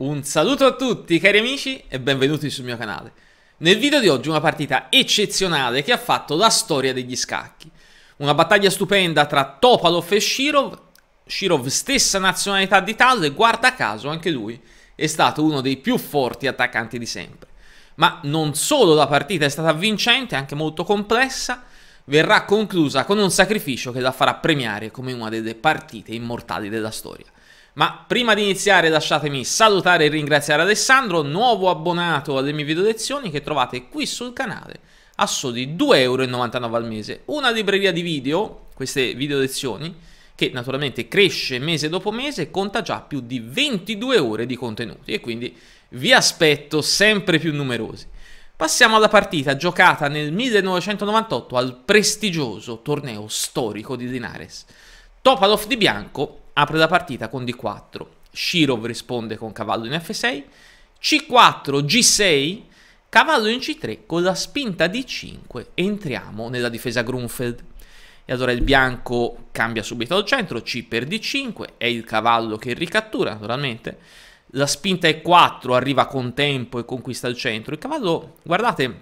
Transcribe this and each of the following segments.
Un saluto a tutti cari amici e benvenuti sul mio canale. Nel video di oggi una partita eccezionale che ha fatto la storia degli scacchi. Una battaglia stupenda tra Topalov e Shirov, Shirov stessa nazionalità di Tal e guarda caso anche lui è stato uno dei più forti attaccanti di sempre. Ma non solo la partita è stata vincente, anche molto complessa, verrà conclusa con un sacrificio che la farà premiare come una delle partite immortali della storia. Ma prima di iniziare lasciatemi salutare e ringraziare Alessandro, nuovo abbonato alle mie video lezioni che trovate qui sul canale a soli 2,99€ al mese. Una libreria di video, queste video lezioni, che naturalmente cresce mese dopo mese conta già più di 22 ore di contenuti e quindi vi aspetto sempre più numerosi. Passiamo alla partita giocata nel 1998 al prestigioso torneo storico di Linares. Topalov di bianco apre la partita con D4, Shirov risponde con cavallo in F6, C4, G6, cavallo in C3, con la spinta D5 entriamo nella difesa Grunfeld. E allora il bianco cambia subito al centro, C per D5, è il cavallo che ricattura naturalmente. La spinta E4 arriva con tempo e conquista il centro. Il cavallo, guardate,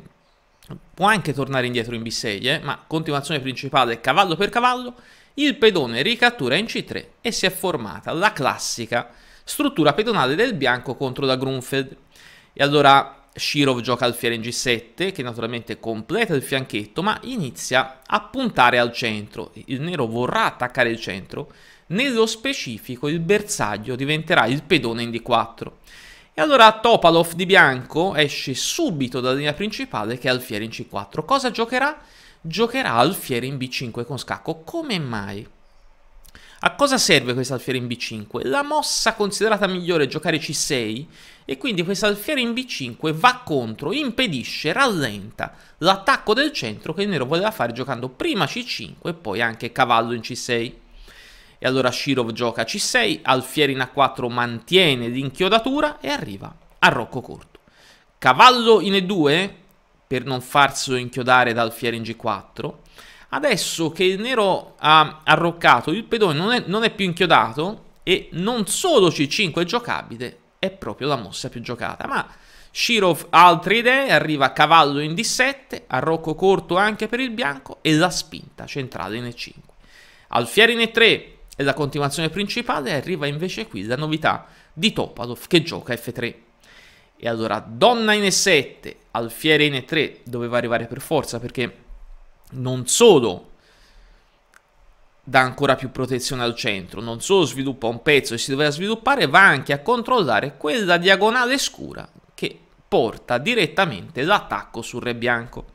può anche tornare indietro in B6, eh, ma continuazione principale cavallo per cavallo il pedone ricattura in C3 e si è formata la classica struttura pedonale del bianco contro la Grunfeld. E allora Shirov gioca al alfiere in G7 che naturalmente completa il fianchetto ma inizia a puntare al centro. Il nero vorrà attaccare il centro, nello specifico il bersaglio diventerà il pedone in D4. E allora Topalov di bianco esce subito dalla linea principale che è al alfiere in C4. Cosa giocherà? giocherà alfiere in B5 con scacco. Come mai? A cosa serve questa alfiere in B5? La mossa considerata migliore è giocare C6 e quindi questa alfiere in B5 va contro, impedisce, rallenta l'attacco del centro che il nero voleva fare giocando prima C5 e poi anche cavallo in C6. E allora Shirov gioca C6, alfiere in A4 mantiene l'inchiodatura e arriva a rocco corto. Cavallo in E2 per non farsi inchiodare dal Fiere in G4. Adesso che il nero ha arroccato, il pedone non è, non è più inchiodato e non solo C5 è giocabile, è proprio la mossa più giocata. Ma Shirov ha altre idee, arriva a cavallo in D7, arrocco corto anche per il bianco e la spinta centrale in E5. Alfieri in E3 è la continuazione principale arriva invece qui la novità di Topalov che gioca F3. E allora donna in E7, Alfiere 3 doveva arrivare per forza perché non solo dà ancora più protezione al centro, non solo sviluppa un pezzo e si doveva sviluppare, va anche a controllare quella diagonale scura che porta direttamente l'attacco sul re bianco.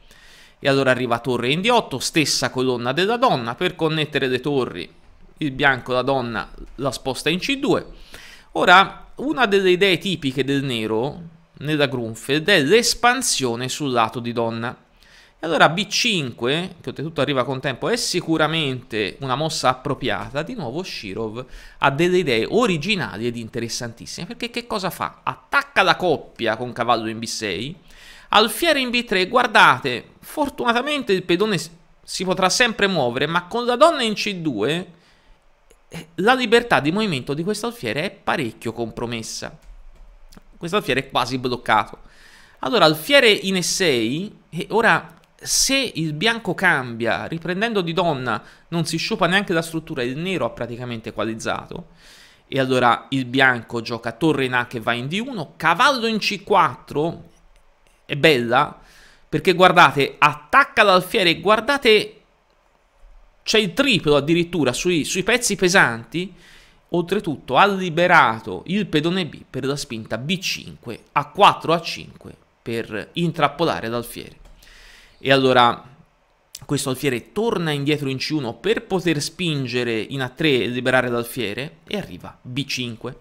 E allora arriva torre in D8, stessa colonna della donna per connettere le torri. Il bianco la donna la sposta in C2. Ora, una delle idee tipiche del nero nella Grunfeld è l'espansione sul lato di donna. E allora B5, che oltretutto arriva con tempo, è sicuramente una mossa appropriata. Di nuovo Shirov ha delle idee originali ed interessantissime, perché che cosa fa? Attacca la coppia con cavallo in B6, alfiere in B3, guardate, fortunatamente il pedone si potrà sempre muovere, ma con la donna in C2 eh, la libertà di movimento di questo alfiere è parecchio compromessa. Questo alfiere è quasi bloccato. Allora, alfiere in E6, e ora se il bianco cambia, riprendendo di donna, non si sciupa neanche la struttura, il nero ha praticamente equalizzato. E allora il bianco gioca torre in A che va in D1, cavallo in C4, è bella, perché guardate, attacca l'alfiere, guardate, c'è il triplo addirittura sui, sui pezzi pesanti, oltretutto ha liberato il pedone B per la spinta B5 a 4 a 5 per intrappolare l'alfiere. E allora questo alfiere torna indietro in C1 per poter spingere in A3 e liberare l'alfiere e arriva B5.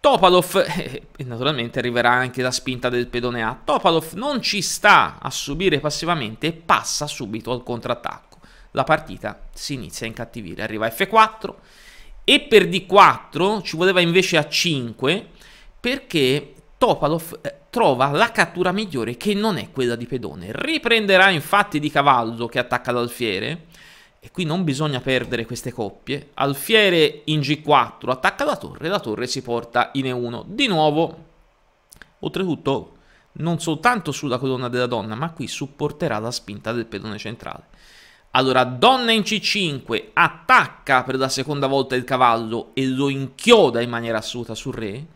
Topalov, e eh, naturalmente arriverà anche la spinta del pedone A, Topalov non ci sta a subire passivamente e passa subito al contrattacco. La partita si inizia a incattivire, arriva F4, e per D4 ci voleva invece A5 perché Topalov eh, trova la cattura migliore che non è quella di pedone. Riprenderà infatti di cavallo che attacca l'alfiere e qui non bisogna perdere queste coppie. Alfiere in G4 attacca la torre, la torre si porta in E1. Di nuovo, oltretutto non soltanto sulla colonna della donna ma qui supporterà la spinta del pedone centrale. Allora, donna in C5 attacca per la seconda volta il cavallo e lo inchioda in maniera assoluta sul re.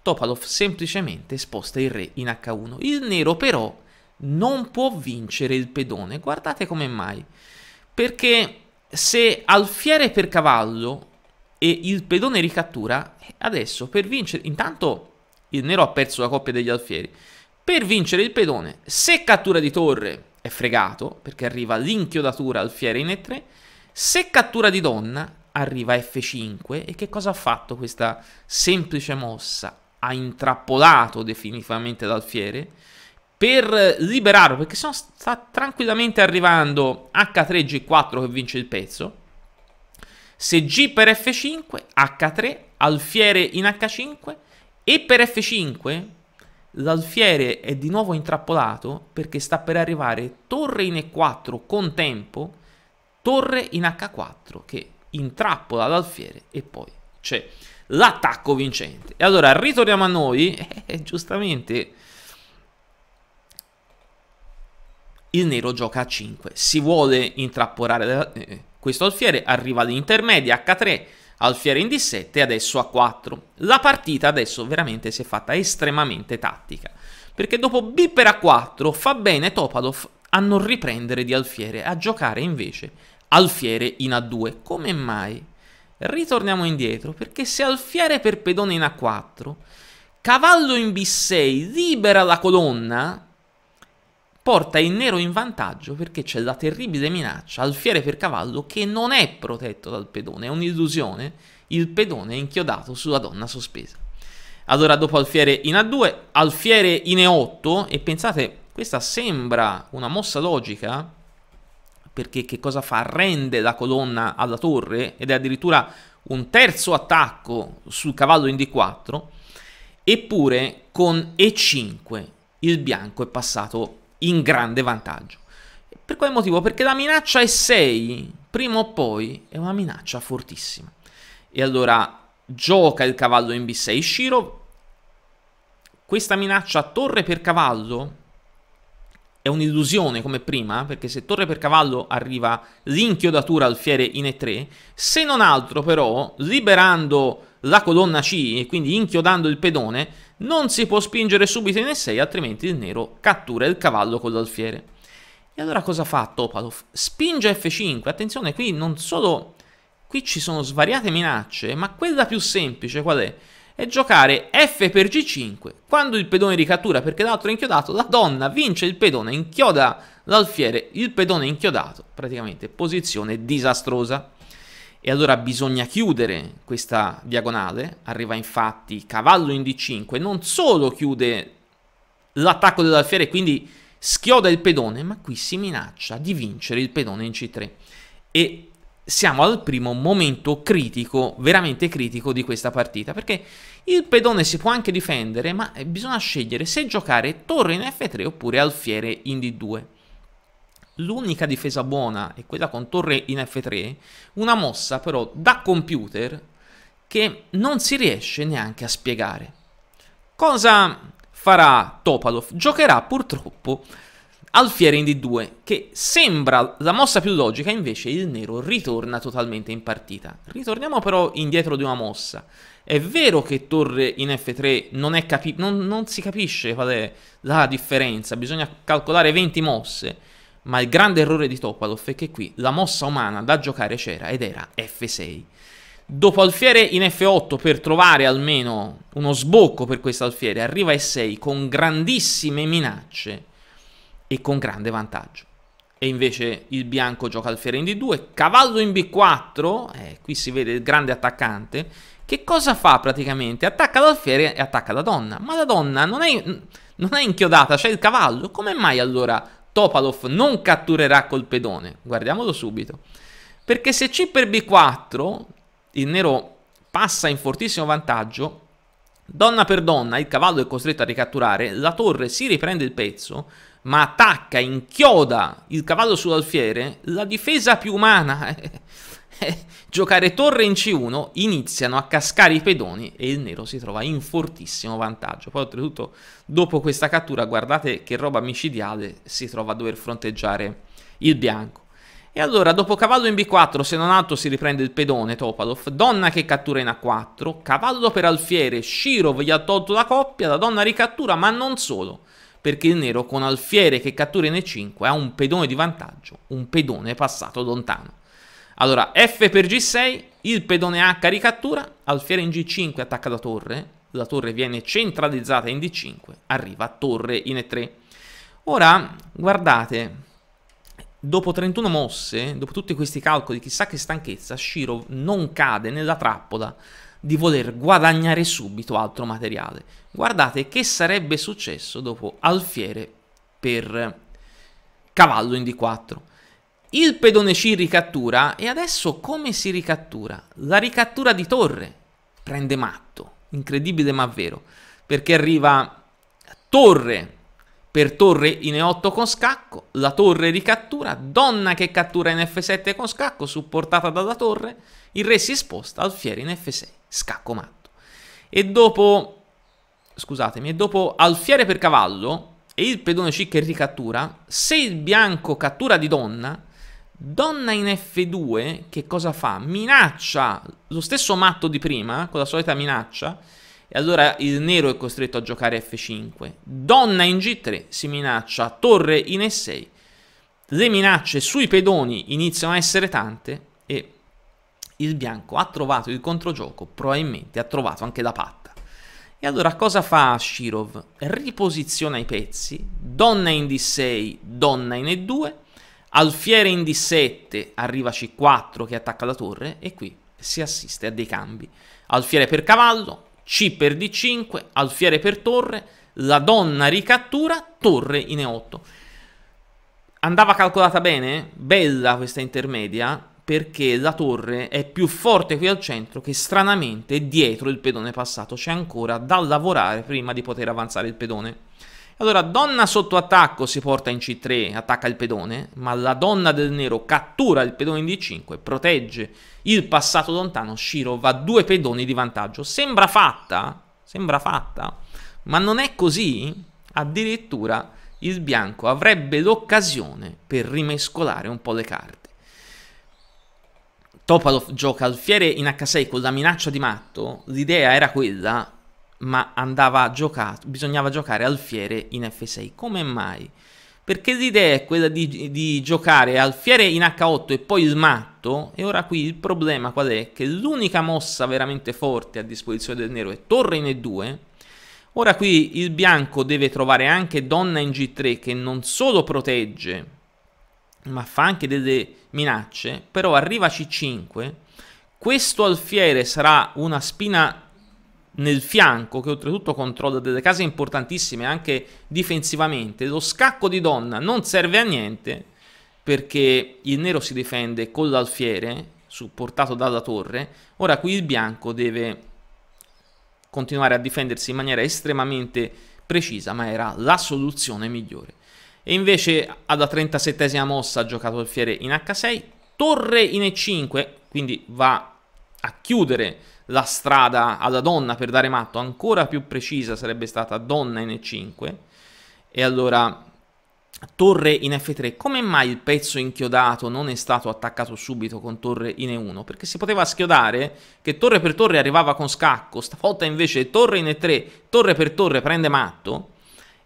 Topalov semplicemente sposta il re in H1. Il nero però non può vincere il pedone. Guardate come mai. Perché se alfiere per cavallo e il pedone ricattura, eh, adesso per vincere... Intanto il nero ha perso la coppia degli alfieri. Per vincere il pedone, se cattura di torre è fregato perché arriva l'inchiodatura alfiere in E3. Se cattura di donna arriva F5 e che cosa ha fatto questa semplice mossa? Ha intrappolato definitivamente l'alfiere per liberarlo perché sennò sta tranquillamente arrivando H3 G4 che vince il pezzo. Se G per F5, H3, alfiere in H5 e per F5 l'alfiere è di nuovo intrappolato perché sta per arrivare torre in E4 con tempo, torre in H4 che intrappola l'alfiere e poi c'è l'attacco vincente. E allora ritorniamo a noi, eh, giustamente il nero gioca a 5, si vuole intrappolare eh, questo alfiere, arriva all'intermedia H3, Alfieri in D7 e adesso a 4. La partita adesso veramente si è fatta estremamente tattica, perché dopo B per A4 fa bene Topalov a non riprendere di Alfiere, a giocare invece Alfiere in A2. Come mai? Ritorniamo indietro, perché se Alfiere per pedone in A4, cavallo in B6 libera la colonna, porta il nero in vantaggio perché c'è la terribile minaccia al fiere per cavallo che non è protetto dal pedone, è un'illusione, il pedone è inchiodato sulla donna sospesa. Allora dopo alfiere in A2, alfiere in E8 e pensate, questa sembra una mossa logica perché che cosa fa? Rende la colonna alla torre ed è addirittura un terzo attacco sul cavallo in D4, eppure con E5 il bianco è passato in grande vantaggio. Per quale motivo? Perché la minaccia è 6, prima o poi è una minaccia fortissima. E allora gioca il cavallo in B6 Shiro. Questa minaccia torre per cavallo è un'illusione come prima, perché se torre per cavallo arriva l'inchiodatura al fiere in E3, se non altro però, liberando la colonna C e quindi inchiodando il pedone, non si può spingere subito in E6 altrimenti il nero cattura il cavallo con l'alfiere. E allora cosa fa Topalov? Spinge F5, attenzione qui non solo, qui ci sono svariate minacce, ma quella più semplice qual è? È giocare F per G5, quando il pedone ricattura perché l'altro è inchiodato, la donna vince il pedone, inchioda l'alfiere, il pedone inchiodato, praticamente posizione disastrosa e allora bisogna chiudere questa diagonale, arriva infatti cavallo in d5, non solo chiude l'attacco dell'alfiere, quindi schioda il pedone, ma qui si minaccia di vincere il pedone in c3. E siamo al primo momento critico, veramente critico di questa partita, perché il pedone si può anche difendere, ma bisogna scegliere se giocare torre in f3 oppure alfiere in d2 l'unica difesa buona è quella con torre in F3, una mossa però da computer che non si riesce neanche a spiegare. Cosa farà Topalov? Giocherà purtroppo alfiere in D2, che sembra la mossa più logica, invece il nero ritorna totalmente in partita. Ritorniamo però indietro di una mossa. È vero che torre in F3 non, è non, non si capisce qual è la differenza, bisogna calcolare 20 mosse, ma il grande errore di Topalov è che qui la mossa umana da giocare c'era ed era F6. Dopo alfiere in F8 per trovare almeno uno sbocco per questo alfiere, arriva E6 con grandissime minacce e con grande vantaggio. E invece il bianco gioca alfiere in D2, cavallo in B4, eh, qui si vede il grande attaccante, che cosa fa praticamente? Attacca l'alfiere e attacca la donna, ma la donna non è, non è inchiodata, c'è il cavallo, come mai allora Topalov non catturerà col pedone, guardiamolo subito. Perché se C per B4, il nero passa in fortissimo vantaggio, donna per donna il cavallo è costretto a ricatturare, la torre si riprende il pezzo, ma attacca, inchioda il cavallo sull'alfiere, la difesa più umana... Eh. Eh, giocare torre in C1, iniziano a cascare i pedoni e il nero si trova in fortissimo vantaggio. Poi oltretutto dopo questa cattura, guardate che roba micidiale, si trova a dover fronteggiare il bianco. E allora dopo cavallo in B4, se non altro si riprende il pedone Topalov, donna che cattura in A4, cavallo per alfiere, Shirov gli ha tolto la coppia, la donna ricattura, ma non solo perché il nero con alfiere che cattura in E5 ha un pedone di vantaggio, un pedone passato lontano. Allora, F per G6, il pedone A ricattura, alfiere in G5 attacca la torre, la torre viene centralizzata in D5, arriva torre in E3. Ora, guardate, dopo 31 mosse, dopo tutti questi calcoli, chissà che stanchezza, Shiro non cade nella trappola di voler guadagnare subito altro materiale. Guardate che sarebbe successo dopo alfiere per cavallo in D4. Il pedone C ricattura e adesso come si ricattura? La ricattura di torre prende matto, incredibile ma vero, perché arriva torre per torre in E8 con scacco, la torre ricattura, donna che cattura in F7 con scacco, supportata dalla torre, il re si sposta, alfiere in F6, scacco matto. E dopo, scusatemi, e dopo alfiere per cavallo e il pedone C che ricattura, se il bianco cattura di donna, Donna in F2 che cosa fa? Minaccia lo stesso matto di prima, con la solita minaccia, e allora il nero è costretto a giocare F5. Donna in G3 si minaccia, torre in E6. Le minacce sui pedoni iniziano a essere tante e il bianco ha trovato il controgioco, probabilmente ha trovato anche la patta. E allora cosa fa Shirov? Riposiziona i pezzi, donna in D6, donna in E2, Alfiere in D7, arriva C4 che attacca la torre e qui si assiste a dei cambi. Alfiere per cavallo, C per D5, alfiere per torre, la donna ricattura, torre in E8. Andava calcolata bene, bella questa intermedia, perché la torre è più forte qui al centro che stranamente dietro il pedone passato c'è ancora da lavorare prima di poter avanzare il pedone. Allora, donna sotto attacco si porta in C3, attacca il pedone, ma la donna del nero cattura il pedone in D5, protegge il passato lontano, Shiro va due pedoni di vantaggio. Sembra fatta, sembra fatta, ma non è così. Addirittura il bianco avrebbe l'occasione per rimescolare un po' le carte. Topalov gioca alfiere in H6 con la minaccia di matto, l'idea era quella, ma andava giocato, bisognava giocare alfiere in F6. Come mai? Perché l'idea è quella di, di giocare alfiere in H8 e poi smatto, e ora qui il problema qual è? Che l'unica mossa veramente forte a disposizione del nero è torre in E2, Ora qui il bianco deve trovare anche donna in G3 che non solo protegge, ma fa anche delle minacce, però arriva C5, questo alfiere sarà una spina nel fianco, che oltretutto controlla delle case importantissime anche difensivamente, lo scacco di donna non serve a niente perché il nero si difende con l'alfiere supportato dalla torre, ora qui il bianco deve continuare a difendersi in maniera estremamente precisa, ma era la soluzione migliore. E invece alla 37 mossa ha giocato alfiere in H6, torre in E5, quindi va a chiudere la strada alla donna per dare matto, ancora più precisa sarebbe stata donna in E5. E allora torre in F3, come mai il pezzo inchiodato non è stato attaccato subito con torre in E1? Perché si poteva schiodare che torre per torre arrivava con scacco, stavolta invece torre in E3, torre per torre prende matto.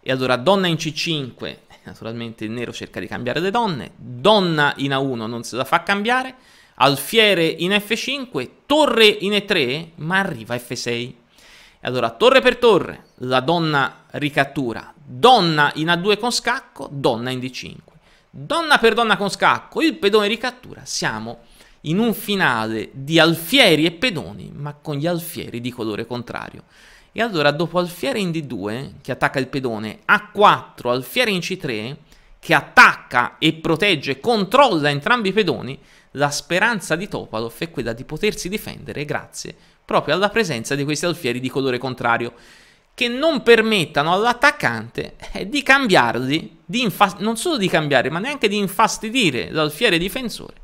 E allora donna in C5, naturalmente il nero cerca di cambiare le donne, donna in A1 non se la fa cambiare, alfiere in F5, torre in E3, ma arriva F6. allora, torre per torre, la donna ricattura, donna in A2 con scacco, donna in D5. Donna per donna con scacco, il pedone ricattura, siamo in un finale di alfieri e pedoni, ma con gli alfieri di colore contrario. E allora dopo alfiere in D2, che attacca il pedone, A4, alfiere in C3, che attacca e protegge, controlla entrambi i pedoni, la speranza di Topalov è quella di potersi difendere grazie proprio alla presenza di questi alfieri di colore contrario che non permettano all'attaccante eh, di cambiarli, di infast- non solo di cambiare, ma neanche di infastidire l'alfiere difensore.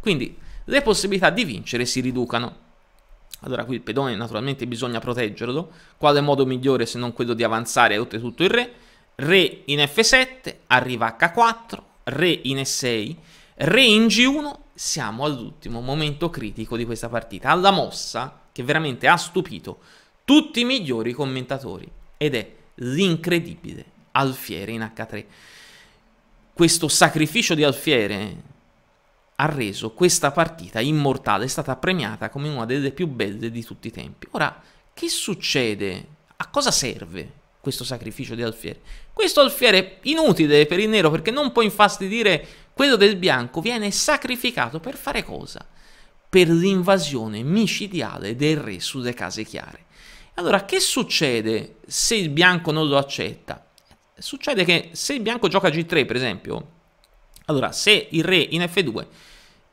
Quindi le possibilità di vincere si riducano. Allora qui il pedone naturalmente bisogna proteggerlo, quale modo migliore se non quello di avanzare oltretutto il re? Re in F7, arriva H4, re in E6, re in G1 siamo all'ultimo momento critico di questa partita, alla mossa che veramente ha stupito tutti i migliori commentatori ed è l'incredibile Alfiere in H3. Questo sacrificio di Alfiere ha reso questa partita immortale, è stata premiata come una delle più belle di tutti i tempi. Ora, che succede? A cosa serve questo sacrificio di Alfiere? Questo Alfiere è inutile per il nero perché non può infastidire quello del bianco viene sacrificato per fare cosa? Per l'invasione micidiale del re sulle case chiare. Allora, che succede se il bianco non lo accetta? Succede che se il bianco gioca G3, per esempio, allora se il re in F2,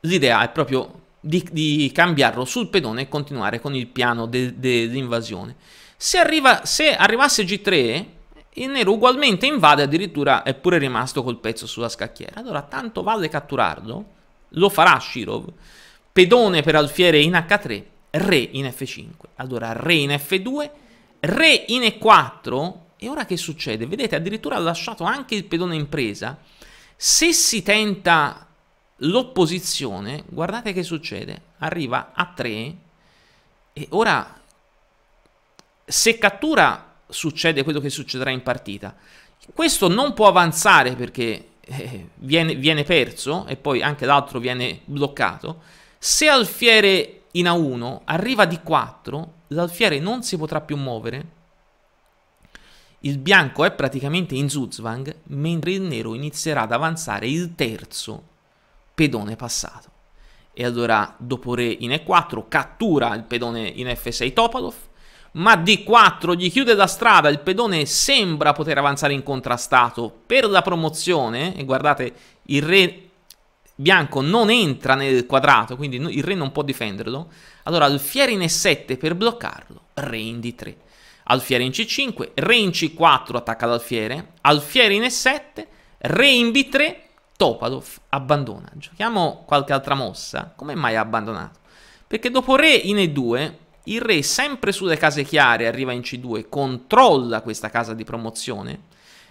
l'idea è proprio di, di, cambiarlo sul pedone e continuare con il piano de, de, dell'invasione. Se, arriva, se arrivasse G3, il nero ugualmente invade, addirittura è pure rimasto col pezzo sulla scacchiera. Allora, tanto vale catturarlo, lo farà Shirov, pedone per alfiere in H3, re in F5. Allora, re in F2, re in E4, e ora che succede? Vedete, addirittura ha lasciato anche il pedone in presa. Se si tenta l'opposizione, guardate che succede. Arriva a 3 e ora se cattura succede quello che succederà in partita. Questo non può avanzare perché eh, viene, viene, perso e poi anche l'altro viene bloccato. Se alfiere in A1 arriva di 4, l'alfiere non si potrà più muovere. Il bianco è praticamente in Zuzvang, mentre il nero inizierà ad avanzare il terzo pedone passato. E allora dopo re in E4 cattura il pedone in F6 Topalov, ma D4 gli chiude la strada, il pedone sembra poter avanzare in contrastato per la promozione, e guardate, il re bianco non entra nel quadrato, quindi il re non può difenderlo, allora alfiere in E7 per bloccarlo, re in D3, alfiere in C5, re in C4 attacca l'alfiere, alfiere in E7, re in B3, Topalov abbandona. Giochiamo qualche altra mossa, come mai ha abbandonato? Perché dopo re in E2 il re, sempre sulle case chiare, arriva in C2, controlla questa casa di promozione.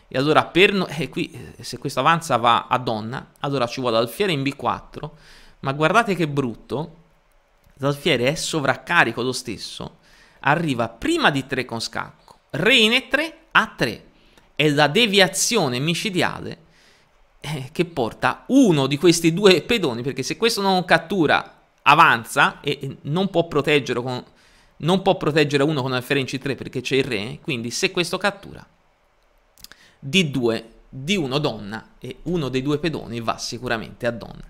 E allora per no eh, qui, eh, se questo avanza va a donna, allora ci vuole alfiere in B4. Ma guardate che brutto, l'alfiere è sovraccarico lo stesso. Arriva prima di 3 con scacco, re in E3, A3. È la deviazione micidiale eh, che porta uno di questi due pedoni, perché se questo non cattura avanza e non può proteggerlo con non può proteggere uno con alfiere in c3 perché c'è il re, quindi se questo cattura, d2, d1 donna e uno dei due pedoni va sicuramente a donna.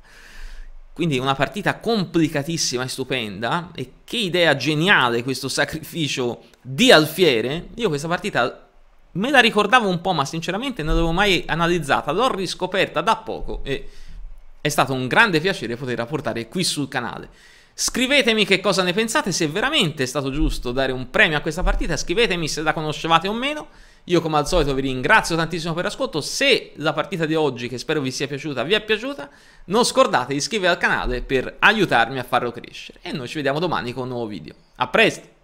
Quindi una partita complicatissima e stupenda e che idea geniale questo sacrificio di alfiere. Io questa partita me la ricordavo un po' ma sinceramente non l'avevo mai analizzata, l'ho riscoperta da poco e è stato un grande piacere poterla portare qui sul canale. Scrivetemi che cosa ne pensate, se veramente è stato giusto dare un premio a questa partita, scrivetemi se la conoscevate o meno. Io come al solito vi ringrazio tantissimo per l'ascolto, se la partita di oggi, che spero vi sia piaciuta, vi è piaciuta, non scordate di iscrivervi al canale per aiutarmi a farlo crescere. E noi ci vediamo domani con un nuovo video. A presto!